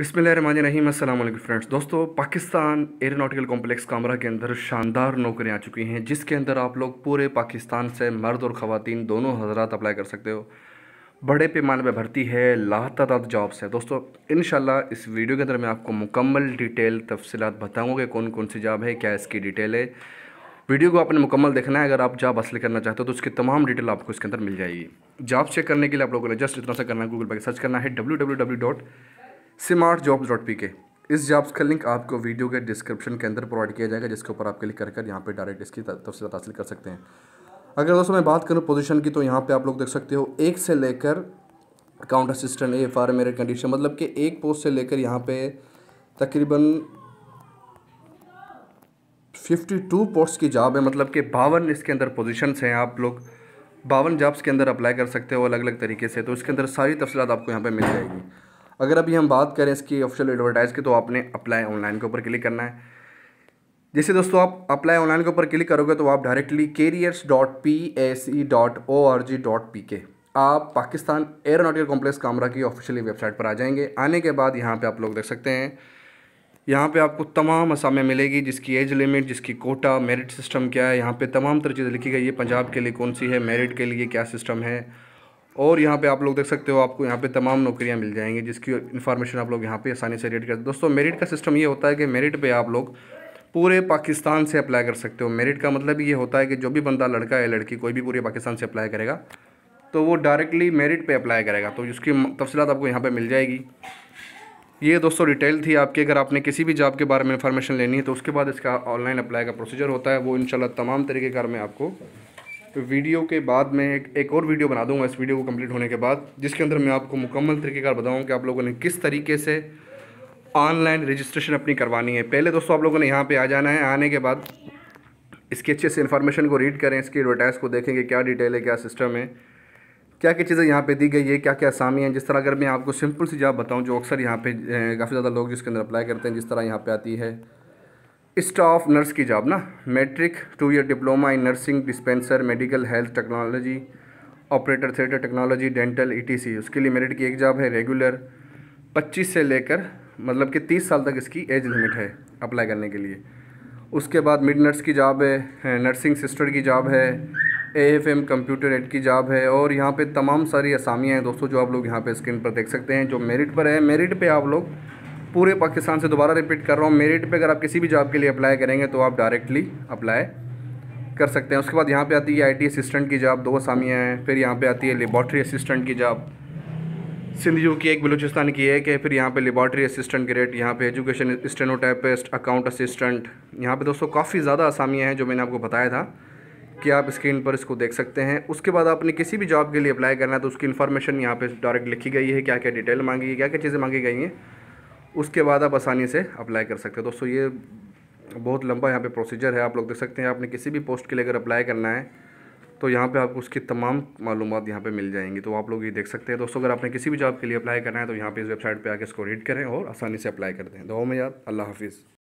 रही अल्लाम फ्रेंड्स दोस्तों पाकिस्तान एयरनाटिकल कॉम्प्लेक्स कामरा के अंदर शानदार नौकरियां आ चुकी हैं जिसके अंदर आप लोग पूरे पाकिस्तान से मर्द और ख़वान दोनों हजरात अप्लाई कर सकते हो बड़े पैमाने पर भर्ती है लातादाद जॉब्स है दोस्तों इन इस वीडियो के अंदर मैं आपको मुकम्मल डिटेल तफसलत बताऊँगा कि कौन कौन सी जॉब है क्या इसकी डिटेल है वीडियो को आपने मुकम्मल देखना है अगर आप जॉब हासिल करना चाहते हो तो उसकी तमाम डिटेल आपको इसके अंदर मिल जाएगी जॉब चेक करने के लिए आप लोगों ने जस्ट इतना सा करना है गूगल पर सर्च करना है W smart jobs dot P K इस जॉब्स का लिंक आपको वीडियो के डिस्क्रिप्शन के अंदर प्रोवाइड किया जाएगा जिसके ऊपर आप क्लिक कर कर यहाँ पर डायरेक्ट इसकी तफसलत हासिल कर सकते हैं अगर दोस्तों मैं बात करूँ पोजीशन की तो यहाँ पे आप लोग देख सकते हो एक से लेकर अकाउंट असिस्टेंट ए फार मेरे कंडीशन मतलब कि एक पोस्ट से लेकर यहाँ पे तकरीबन टू पोस्ट की जॉब है मतलब कि बावन इसके अंदर पोजीशंस हैं आप लोग बावन जॉब्स के अंदर अप्लाई कर सकते हो अलग अलग तरीके से तो इसके अंदर सारी तफसलत आपको यहाँ पर मिल जाएगी अगर अभी हम बात करें इसकी ऑफिशियल एडवर्टाइज़ की तो आपने अप्लाई ऑनलाइन के ऊपर क्लिक करना है जैसे दोस्तों आप अप्लाई ऑनलाइन के ऊपर क्लिक करोगे तो आप directly careers dot P A C dot O R G dot P K आप पाकिस्तान एयरोनाटिकल कॉम्प्लेक्स कामरा की ऑफिशियली वेबसाइट पर आ जाएंगे आने के बाद यहाँ पे आप लोग देख सकते हैं यहाँ पे आपको तमाम असामें मिलेगी जिसकी एज लिमिट जिसकी कोटा मेरिट सिस्टम क्या है यहाँ पे तमाम तरह चीज़ें लिखी गई है पंजाब के लिए कौन सी है मेरिट के लिए क्या सिस्टम है और यहाँ पे आप लोग देख सकते हो आपको यहाँ पे तमाम नौकरियाँ मिल जाएंगी जिसकी इन्फॉर्मेशन आप लोग यहाँ पे आसानी से रेड कर दोस्तों मेरिट का सिस्टम ये होता है कि मेरिट पे आप लोग पूरे पाकिस्तान से अप्लाई कर सकते हो मेरिट का मतलब ये होता है कि जो भी बंदा लड़का या लड़की कोई भी पूरे पाकिस्तान से अप्लाई करेगा तो वो डायरेक्टली मेरिट पर अप्लाई करेगा तो उसकी तफसीत आपको यहाँ पर मिल जाएगी ये दोस्तों डिटेल थी आपकी अगर आपने किसी भी जॉब के बारे में इन्फॉर्मेशन लेनी है तो उसके बाद इसका ऑनलाइन अप्लाई का प्रोसीजर होता है वो इन तमाम तरीके कार मैं आपको तो वीडियो के बाद मैं एक एक और वीडियो बना दूंगा इस वीडियो को कंप्लीट होने के बाद जिसके अंदर मैं आपको मुकम्मल तरीके का बताऊँ कि आप लोगों ने किस तरीके से ऑनलाइन रजिस्ट्रेशन अपनी करवानी है पहले दोस्तों आप लोगों ने यहाँ पर आ जाना है आने के बाद इसके अच्छे से इन्फॉर्मेशन को रीड करें इसकी एडवर्टाइज को देखें कि क्या डिटेल है क्या सिस्टम है क्या क्या चीज़ें यहाँ पे दी गई है क्या क्या आसामी हैं जिस तरह अगर मैं आपको सिंपल सी जॉब बताऊँ जो अक्सर यहाँ पे काफ़ी ज़्यादा लोग इसके अंदर अप्लाई करते हैं जिस तरह यहाँ पे आती है स्टाफ नर्स की जॉब ना matric two year diploma in nursing dispenser medical health technology operator theatre technology dental ETC उसके लिए मेरिट की एक जॉब है रेगुलर 25 से लेकर मतलब कि 30 साल तक इसकी एज लिमिट है अप्लाई करने के लिए उसके बाद मिड नर्स की जॉब है नर्सिंग सिस्टर की जॉब है A F M computer aid की जॉब है और यहाँ पे तमाम सारी असामियाँ हैं दोस्तों जो आप लोग यहाँ पे स्क्रीन पर देख सकते हैं जो मेरिट पर है मेरिट पे आप लोग पूरे पाकिस्तान से दोबारा रिपीट कर रहा हूँ मेरिट पे अगर आप किसी भी जॉब के लिए अप्लाई करेंगे तो आप डायरेक्टली अप्लाई कर सकते हैं उसके बाद यहाँ पे आती है आईटी असिस्टेंट की जॉब दो आसामियाँ हैं फिर यहाँ पे आती है लेबॉट्री असिस्टेंट की जॉब सिंध यू की एक बलूचिस्तान की एक है फिर यहाँ पर लेबॉट्री असिस्टेंट ग्रेड यहाँ पर एजुकेशन स्टेनोटाइपिस्ट अकाउंट असिस्टेंट यहाँ पर दोस्तों काफ़ी ज़्यादा आसामियाँ हैं जो मैंने आपको बताया था कि आप स्क्रीन पर इसको देख सकते हैं उसके बाद आपने किसी भी जॉब के लिए अप्लाई करना है तो उसकी इन्फॉर्मेशन यहाँ पे डायरेक्ट लिखी गई है क्या क्या डिटेल मांगी है क्या क्या चीज़ें मांगी गई हैं उसके बाद आप आसानी से अप्लाई कर सकते हो दोस्तों ये बहुत लंबा यहाँ पे प्रोसीजर है आप लोग देख सकते हैं आपने किसी भी पोस्ट के लिए अगर अप्लाई करना है तो यहाँ पे आपको उसकी तमाम मालूम यहाँ पे मिल जाएंगी तो आप लोग ये देख सकते हैं दोस्तों अगर आपने किसी भी जॉब के लिए अप्लाई करना है तो यहाँ पे इस वेबसाइट पे आके इसको रीड करें और आसानी से अप्लाई कर दें दो में याद अल्लाह हाफिज़